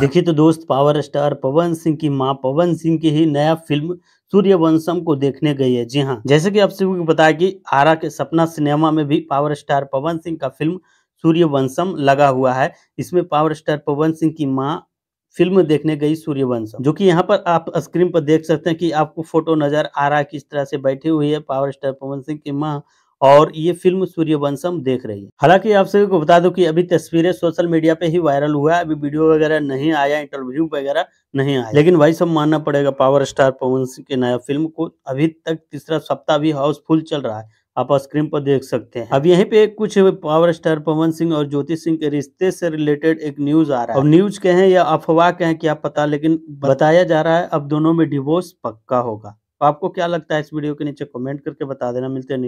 देखिए तो दोस्त पावर स्टार पवन सिंह की मां पवन सिंह की ही नया फिल्म सूर्यवंशम को देखने गई है जी हाँ जैसे कि आप सभी को बताया कि आरा के सपना सिनेमा में भी पावर स्टार पवन सिंह का फिल्म सूर्यवंशम लगा हुआ है इसमें पावर स्टार पवन सिंह की मां फिल्म देखने गई सूर्यवंशम जो कि यहाँ पर आप स्क्रीन पर देख सकते हैं कि आपको फोटो नजर आ रहा है किस तरह से बैठी हुई है पावर स्टार पवन सिंह की माँ और ये फिल्म सूर्यवंशम देख रही है हालांकि आप सभी को बता दूं कि अभी तस्वीरें सोशल मीडिया पे ही वायरल हुआ है अभी वीडियो वगैरह नहीं आया इंटरव्यू वगैरह नहीं आया लेकिन भाई सब मानना पड़ेगा पावर स्टार पवन सिंह के नया फिल्म को अभी तक तीसरा सप्ताह भी हाउसफुल चल रहा है आप स्क्रीन पर देख सकते हैं अब यहीं पे कुछ पावर स्टार पवन सिंह और ज्योति सिंह के रिश्ते से रिलेटेड एक न्यूज आ रहा है अब न्यूज कहें या अफवाह कहें क्या पता लेकिन बताया जा रहा है अब दोनों में डिवोर्स पक्का होगा आपको क्या लगता है इस वीडियो के नीचे कमेंट करके बता देना मिलते हैं